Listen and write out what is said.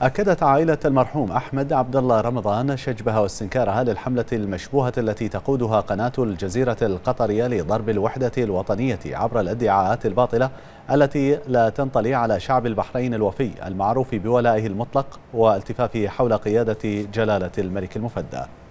أكدت عائلة المرحوم أحمد عبد الله رمضان شجبها واستنكارها للحملة المشبوهة التي تقودها قناة الجزيرة القطرية لضرب الوحدة الوطنية عبر الادعاءات الباطلة التي لا تنطلي على شعب البحرين الوفي المعروف بولائه المطلق والتفافه حول قيادة جلالة الملك المفدى